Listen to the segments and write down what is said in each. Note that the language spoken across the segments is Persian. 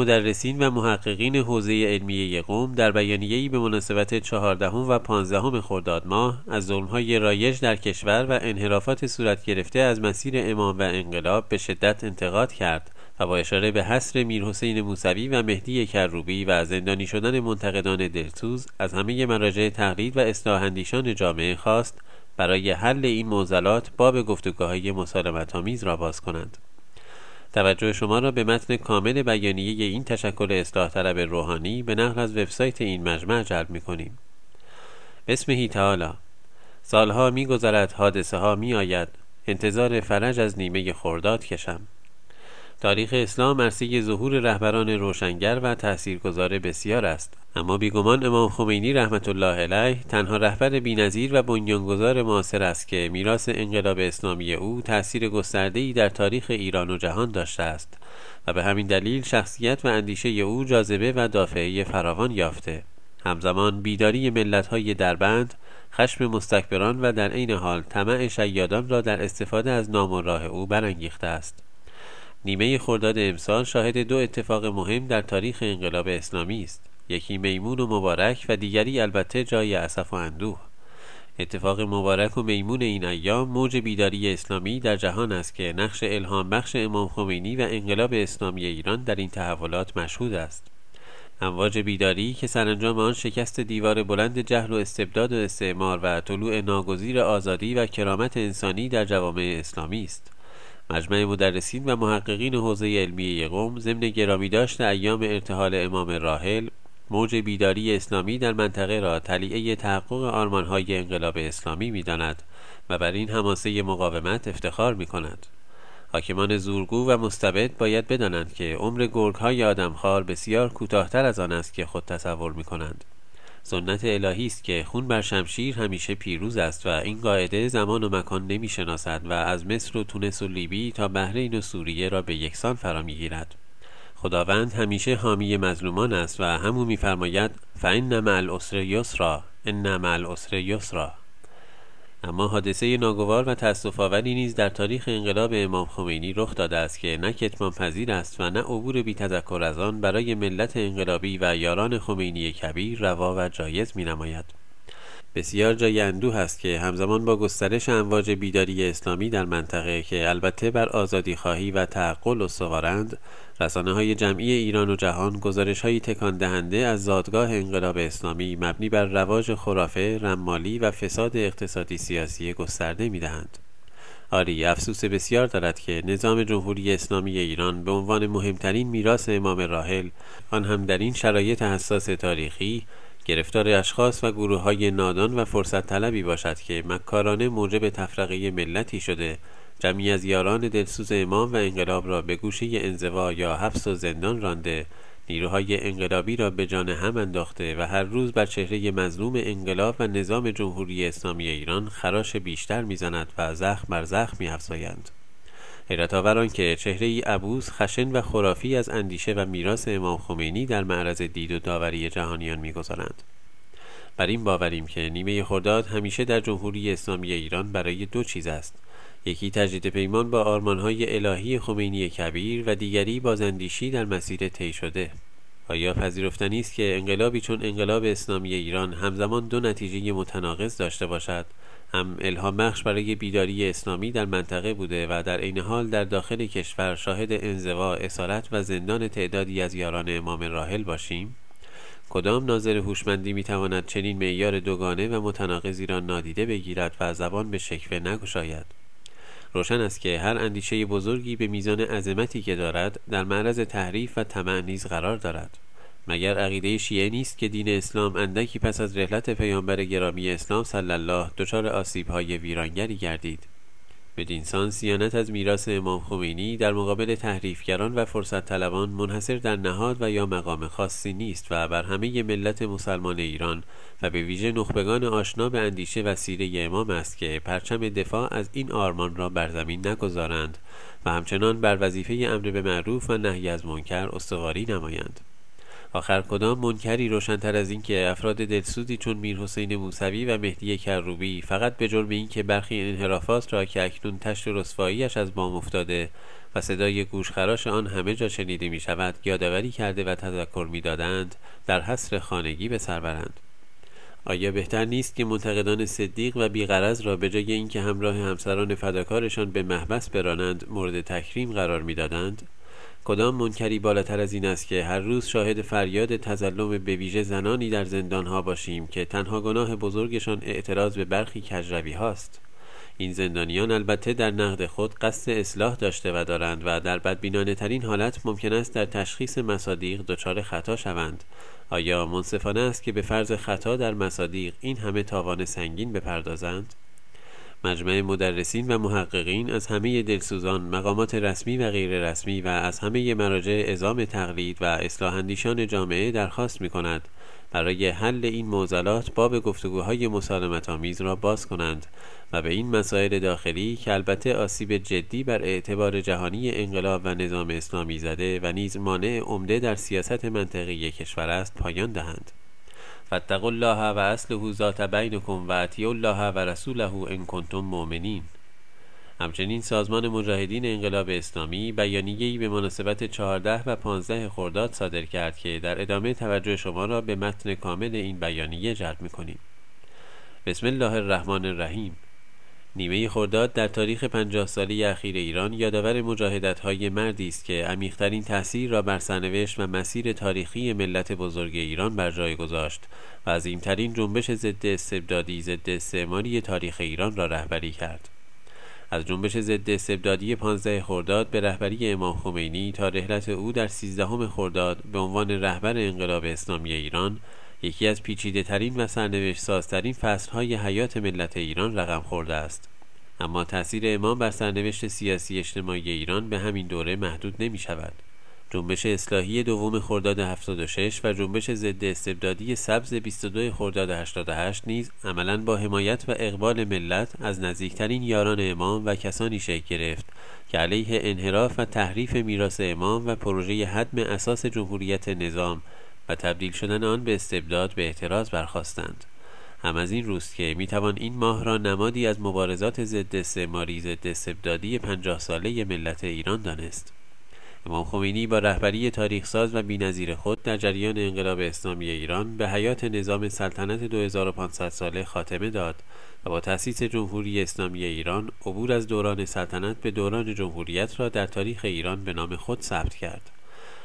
مدرسین و محققین حوزه علمیه قوم در بیانیه‌ای به مناسبت چهاردهم و پانزدهم خرداد ماه از ظلمهای رایج در کشور و انحرافات صورت گرفته از مسیر امام و انقلاب به شدت انتقاد کرد و با اشاره به حصر میرحسین موسوی و مهدی کروبی و زندانی شدن منتقدان دلسوز از همه مراجع تقلید و اصلاحاندیشان جامعه خواست برای حل این معضلات باب گفتگوهای مسالمتآمیز را باز کنند توجه شما را به متن کامل بیانیه این تشکل اصلاح طلب روحانی به نقل از وبسایت این مجمع جلب می کنیم هی تعالی سالها می گذرد حادثه ها می آید انتظار فرج از نیمه خورداد کشم تاریخ اسلام عرصه ظهور رهبران روشنگر و تاثیرگذار بسیار است اما بیگمان امام خمینی رحمت الله علیه تنها رهبر بینظیر و بنیانگذار معاصر است که میراث انقلاب اسلامی او تأثیر گسترده‌ای در تاریخ ایران و جهان داشته است و به همین دلیل شخصیت و اندیشه او جاذبه و دافعه فراوان یافته همزمان بیداری ملت‌های دربند خشم مستکبران و در عین حال طمع شیادان را در استفاده از نام و راه او برانگیخته است نیمه خرداد امسال شاهد دو اتفاق مهم در تاریخ انقلاب اسلامی است یکی میمون و مبارک و دیگری البته جای اسف و اندوه اتفاق مبارک و میمون این ایام موج بیداری اسلامی در جهان است که نقش الهام بخش امام خمینی و انقلاب اسلامی ایران در این تحولات مشهود است امواج بیداری که سرانجام آن شکست دیوار بلند جهل و استبداد و استعمار و طلوع ناگزیر آزادی و کرامت انسانی در جوامع اسلامی است مجمع مدرسین و محققین حوزه علمی قوم ضمن داشت ایام ارتحال امام راحل موج بیداری اسلامی در منطقه را تلیعه تحقق آرمانهای انقلاب اسلامی میداند و بر این حماسه مقاومت افتخار می کند. حاکمان زورگو و مستبد باید بدانند که عمر گرگ های آدمخوار بسیار کوتاهتر از آن است که خود تصور می کنند. سنت الهی است که خون بر شمشیر همیشه پیروز است و این قاعده زمان و مکان نمیشناسد و از مصر و تونس و لیبی تا بحرین و سوریه را به یکسان فرا میگیرد. خداوند همیشه حامی مظلومان است و همو میفرماید فان مع العسر یسرا ان مع یسرا اما حادثه ناگوار و تاسف نیز در تاریخ انقلاب امام خمینی رخ داده است که نه کتمان پذیر است و نه عبور بی تذکر از آن برای ملت انقلابی و یاران خمینی کبیر روا و جایز می نماید. بسیار جای اندوه است که همزمان با گسترش امواج بیداری اسلامی در منطقه که البته بر آزادی خواهی و تعقل و سوارند رسانه های جمعی ایران و جهان گزارش های تکان دهنده از زادگاه انقلاب اسلامی مبنی بر رواج خرافه، رمالی و فساد اقتصادی سیاسی گسترده می دهند. آری افسوس بسیار دارد که نظام جمهوری اسلامی ایران به عنوان مهمترین میراث امام راحل آن هم در این شرایط حساس تاریخی گرفتار اشخاص و گروه های نادان و فرصت طلبی باشد که مکارانه موجب تفرقه ملتی شده جمعی از یاران دلسوز امام و انقلاب را به گوشه انزوا یا حبس و زندان رانده نیروهای انقلابی را به جان هم انداخته و هر روز بر چهره مظلوم انقلاب و نظام جمهوری اسلامی ایران خراش بیشتر میزند و زخم بر زخم میافزایند حیرت آور آنکه چهره ای عبوس خشن و خرافی از اندیشه و میراث امام خمینی در معرض دید و داوری جهانیان میگذارند بر این باوریم که نیمه خرداد همیشه در جمهوری اسلامی ایران برای دو چیز است یکی تجدید پیمان با آرمانهای الهی خمینی کبیر و دیگری بازاندیشی در مسیر طی شده آیا پذیرفتنی است که انقلابی چون انقلاب اسلامی ایران همزمان دو نتیجه متناقض داشته باشد هم الهام بخش برای بیداری اسلامی در منطقه بوده و در عین حال در داخل کشور شاهد انزوا، اسارت و زندان تعدادی از یاران امام راحل باشیم کدام ناظر هوشمندی میتواند چنین معیار دوگانه و متناقضی را نادیده بگیرد و زبان به شکوه نگشاید روشن است که هر اندیشه بزرگی به میزان عظمتی که دارد در معرض تحریف و طمع نیز قرار دارد مگر عقیده شیعه نیست که دین اسلام اندکی پس از رحلت پیامبر گرامی اسلام صلی الله دچار های ویرانگری گردید بدینسان سیانت از میراث امام خمینی در مقابل تحریفگران و فرصت طلبان منحصر در نهاد و یا مقام خاصی نیست و بر همه ملت مسلمان ایران و به ویژه نخبگان آشنا به اندیشه و سیره امام است که پرچم دفاع از این آرمان را بر زمین نگذارند و همچنان بر وظیفه امر به معروف و نهی از منکر استواری نمایند آخر کدام منکری روشنتر از اینکه افراد دلسوزی چون میرحسین موسوی و مهدی کروبی فقط به جرم اینکه برخی انحرافات را که اکنون تشت رسواییش از بام افتاده و صدای گوشخراش آن همه جا شنیده می شود یادآوری کرده و تذکر میدادند در حصر خانگی به سر برند آیا بهتر نیست که منتقدان صدیق و بیغرض را به جای اینکه همراه همسران فداکارشان به محبس برانند مورد تکریم قرار میدادند کدام منکری بالاتر از این است که هر روز شاهد فریاد تظلم به ویژه زنانی در زندان ها باشیم که تنها گناه بزرگشان اعتراض به برخی کجروی هاست این زندانیان البته در نقد خود قصد اصلاح داشته و دارند و در بدبینانه ترین حالت ممکن است در تشخیص مصادیق دچار خطا شوند آیا منصفانه است که به فرض خطا در مصادیق این همه تاوان سنگین بپردازند؟ مجمع مدرسین و محققین از همه دلسوزان مقامات رسمی و غیر رسمی و از همه مراجع اعزام تقلید و اصلاح جامعه درخواست می کند برای حل این معضلات باب گفتگوهای مسالمت آمیز را باز کنند و به این مسائل داخلی که البته آسیب جدی بر اعتبار جهانی انقلاب و نظام اسلامی زده و نیز مانع عمده در سیاست منطقی کشور است پایان دهند فاتقوا الله و اصله ذات بینکم و اطیعوا الله و رسوله ان کنتم مؤمنین همچنین سازمان مجاهدین انقلاب اسلامی بیانیه‌ای به مناسبت 14 و 15 خرداد صادر کرد که در ادامه توجه شما را به متن کامل این بیانیه جلب می‌کنیم. بسم الله الرحمن الرحیم نیمه خرداد در تاریخ پنجاه سالی اخیر ایران یادآور های مردی است که عمیقترین تاثیر را بر سرنوشت و مسیر تاریخی ملت بزرگ ایران بر جای گذاشت و عظیمترین جنبش ضد استبدادی ضد استعماری تاریخ ایران را رهبری کرد از جنبش ضد استبدادی 15 خرداد به رهبری امام خمینی تا رحلت او در 13 خرداد به عنوان رهبر انقلاب اسلامی ایران یکی از پیچیده ترین و سرنوشت سازترین فصلهای حیات ملت ایران رقم خورده است اما تاثیر امام بر سرنوشت سیاسی اجتماعی ایران به همین دوره محدود نمی شود جنبش اصلاحی دوم خرداد 76 و جنبش ضد استبدادی سبز 22 خرداد 88 نیز عملا با حمایت و اقبال ملت از نزدیکترین یاران امام و کسانی شکل گرفت که علیه انحراف و تحریف میراث امام و پروژه حدم اساس جمهوریت نظام و تبدیل شدن آن به استبداد به اعتراض برخواستند هم از این روست که میتوان این ماه را نمادی از مبارزات ضد استعماری ضد استبدادی پنجاه ساله ملت ایران دانست امام خمینی با رهبری تاریخ ساز و بینظیر خود در جریان انقلاب اسلامی ایران به حیات نظام سلطنت 2500 ساله خاتمه داد و با تأسیس جمهوری اسلامی ایران عبور از دوران سلطنت به دوران جمهوریت را در تاریخ ایران به نام خود ثبت کرد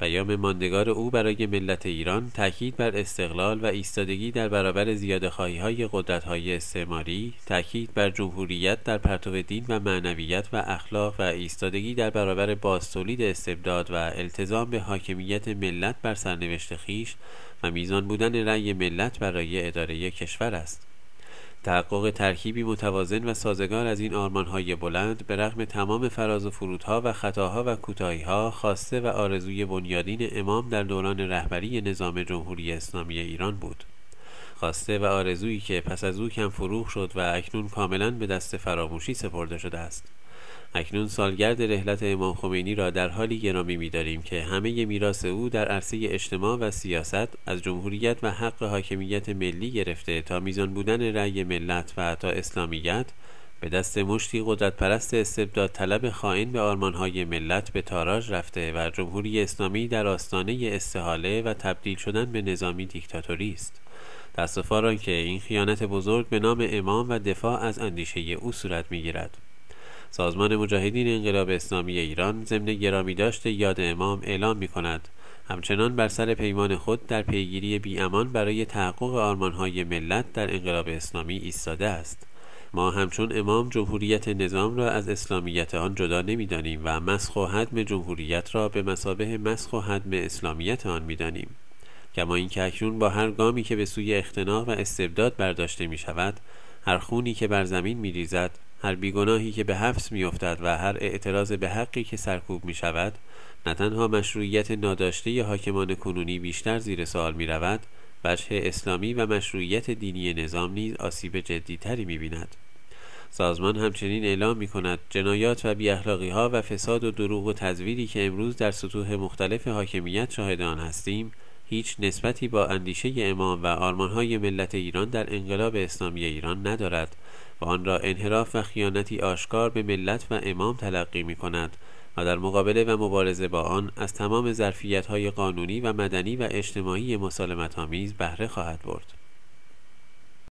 پیام ماندگار او برای ملت ایران تاکید بر استقلال و ایستادگی در برابر زیادخواهی های قدرت های استعماری تاکید بر جمهوریت در پرتو دین و معنویت و اخلاق و ایستادگی در برابر بازتولید استبداد و التزام به حاکمیت ملت بر سرنوشت خیش و میزان بودن رأی ملت برای اداره کشور است تحقق ترکیبی متوازن و سازگار از این آرمانهای بلند به رغم تمام فراز و فرودها و خطاها و کوتاهیها خواسته و آرزوی بنیادین امام در دوران رهبری نظام جمهوری اسلامی ایران بود خواسته و آرزویی که پس از او کم فروخ شد و اکنون کاملا به دست فراموشی سپرده شده است اکنون سالگرد رحلت امام خمینی را در حالی گرامی می‌داریم که همه میراث او در عرصه اجتماع و سیاست از جمهوریت و حق حاکمیت ملی گرفته تا میزان بودن رأی ملت و حتی اسلامیت به دست مشتی قدرت پرست استبداد طلب خائن به آرمانهای ملت به تاراج رفته و جمهوری اسلامی در آستانه استحاله و تبدیل شدن به نظامی دیکتاتوری است. را که این خیانت بزرگ به نام امام و دفاع از اندیشه او صورت میگیرد. سازمان مجاهدین انقلاب اسلامی ایران ضمن گرامی داشت یاد امام اعلام می کند همچنان بر سر پیمان خود در پیگیری بیامان برای تحقق آرمانهای ملت در انقلاب اسلامی ایستاده است ما همچون امام جمهوریت نظام را از اسلامیت آن جدا نمیدانیم و مسخ و حدم جمهوریت را به مسابه مسخ و حدم اسلامیت آن میدانیم کما اینکه اکنون با هر گامی که به سوی اختناق و استبداد برداشته می شود هر خونی که بر زمین می ریزد هر بیگناهی که به حبس میافتد و هر اعتراض به حقی که سرکوب می شود نه تنها مشروعیت ناداشته حاکمان کنونی بیشتر زیر سوال می رود وجه اسلامی و مشروعیت دینی نظام نیز آسیب جدیتری می بیند. سازمان همچنین اعلام می کند جنایات و بیاخلاقی ها و فساد و دروغ و تزویری که امروز در سطوح مختلف حاکمیت شاهد آن هستیم هیچ نسبتی با اندیشه امام و آرمانهای ملت ایران در انقلاب اسلامی ایران ندارد و آن را انحراف و خیانتی آشکار به ملت و امام تلقی می کند و در مقابله و مبارزه با آن از تمام ظرفیت قانونی و مدنی و اجتماعی مسالمت آمیز بهره خواهد برد.